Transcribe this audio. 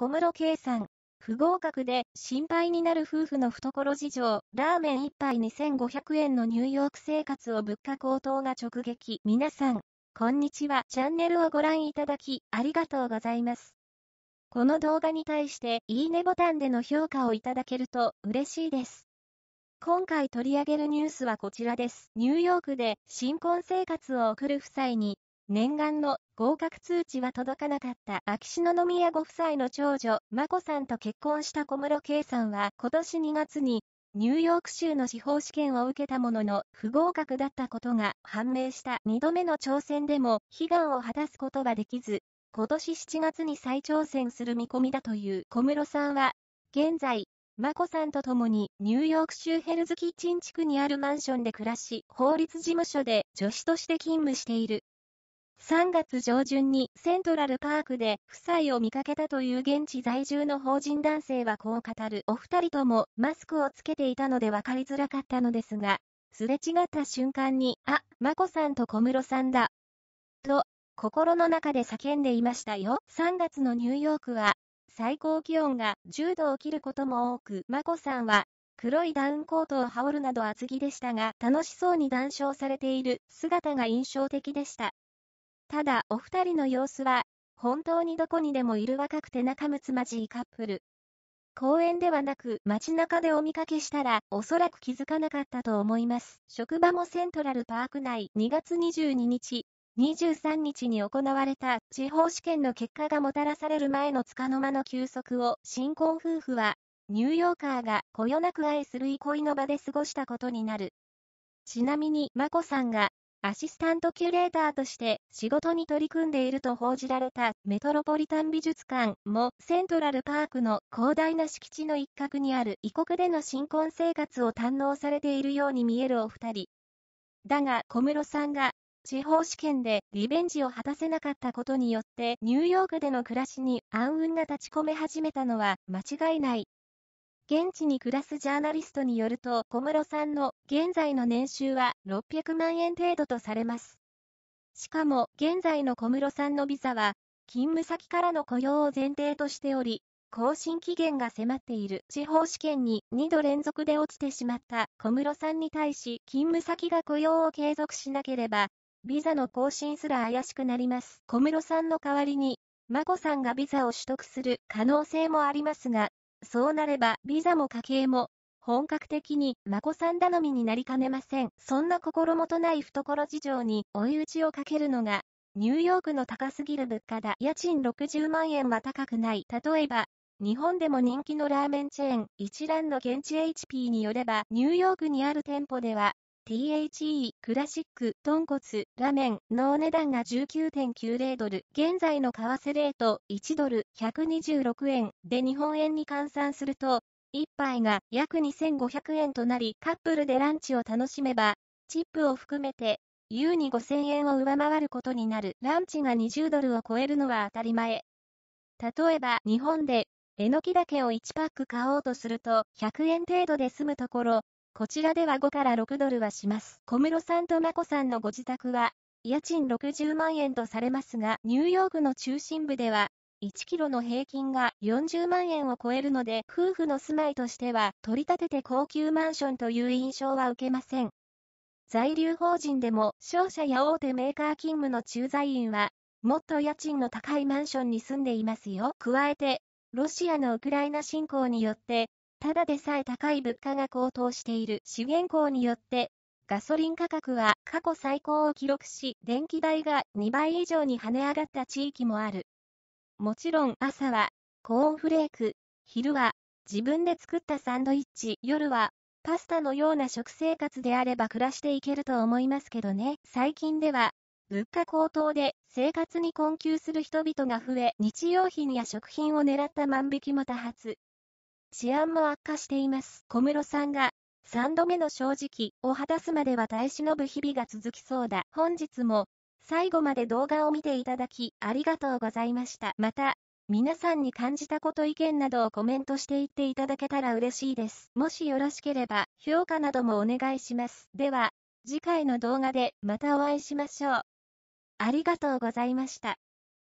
小室圭さん。不合格で心配になる夫婦の懐事情、ラーメン1杯2500円のニューヨーク生活を物価高騰が直撃。皆さん、こんにちは。チャンネルをご覧いただき、ありがとうございます。この動画に対して、いいねボタンでの評価をいただけると嬉しいです。今回取り上げるニュースはこちらです。ニューヨークで新婚生活を送る夫妻に念願の合格通知は届かなかった秋篠宮ご夫妻の長女、眞子さんと結婚した小室圭さんは今年2月にニューヨーク州の司法試験を受けたものの不合格だったことが判明した2度目の挑戦でも悲願を果たすことはできず、今年7月に再挑戦する見込みだという小室さんは、現在、眞子さんと共にニューヨーク州ヘルズキッチン地区にあるマンションで暮らし、法律事務所で助手として勤務している。3月上旬にセントラルパークで夫妻を見かけたという現地在住の法人男性はこう語るお二人ともマスクをつけていたので分かりづらかったのですが、すれ違った瞬間に、あ、眞子さんと小室さんだ。と、心の中で叫んでいましたよ。3月のニューヨークは、最高気温が10度を切ることも多く、眞子さんは黒いダウンコートを羽織るなど厚着でしたが、楽しそうに談笑されている姿が印象的でした。ただお二人の様子は、本当にどこにでもいる若くて仲睦まじいカップル。公園ではなく街中でお見かけしたら、おそらく気づかなかったと思います。職場もセントラルパーク内2月22日、23日に行われた地方試験の結果がもたらされる前の束の間の休息を新婚夫婦は、ニューヨーカーがこよなく愛する憩いの場で過ごしたことになる。ちなみに、眞子さんがアシスタントキュレーターとして仕事に取り組んでいると報じられたメトロポリタン美術館もセントラルパークの広大な敷地の一角にある異国での新婚生活を堪能されているように見えるお二人。だが小室さんが地方試験でリベンジを果たせなかったことによってニューヨークでの暮らしに暗雲が立ち込め始めたのは間違いない現地に暮らすジャーナリストによると、小室さんの現在の年収は600万円程度とされます。しかも、現在の小室さんのビザは、勤務先からの雇用を前提としており、更新期限が迫っている地方試験に2度連続で落ちてしまった小室さんに対し勤務先が雇用を継続しなければ、ビザの更新すら怪しくなります。小室さんの代わりに、眞子さんがビザを取得する可能性もありますが、そうなればビザも家計も本格的にまこさん頼みになりかねません。そんな心もとない懐事情に追い打ちをかけるのが、ニューヨークの高すぎる物価だ。家賃60万円は高くない。例えば、日本でも人気のラーメンチェーン、一蘭の現地 HP によれば、ニューヨークにある店舗では、THE クラシック豚骨ラーメンのお値段が19.90ドル。現在の為替レート1ドル126円で日本円に換算すると、1杯が約2500円となり、カップルでランチを楽しめば、チップを含めて、優に5000円を上回ることになる。ランチが20ドルを超えるのは当たり前。例えば、日本で、えのきだけを1パック買おうとすると、100円程度で済むところ、こちらでは5から6ドルはします。小室さんと眞子さんのご自宅は、家賃60万円とされますが、ニューヨークの中心部では、1キロの平均が40万円を超えるので、夫婦の住まいとしては、取り立てて高級マンションという印象は受けません。在留法人でも、商社や大手メーカー勤務の駐在員は、もっと家賃の高いマンションに住んでいますよ。加えて、ロシアのウクライナ侵攻によって、ただでさえ高い物価が高騰している資源高によって、ガソリン価格は過去最高を記録し、電気代が2倍以上に跳ね上がった地域もある。もちろん朝はコーンフレーク、昼は自分で作ったサンドイッチ、夜はパスタのような食生活であれば暮らしていけると思いますけどね。最近では物価高騰で生活に困窮する人々が増え、日用品や食品を狙った万引きも多発。治安も悪化しています。小室さんが、3度目の正直を果たすまでは耐え忍ぶ日々が続きそうだ。本日も、最後まで動画を見ていただき、ありがとうございました。また、皆さんに感じたこと意見などをコメントしていっていただけたら嬉しいです。もしよろしければ、評価などもお願いします。では、次回の動画でまたお会いしましょう。ありがとうございました。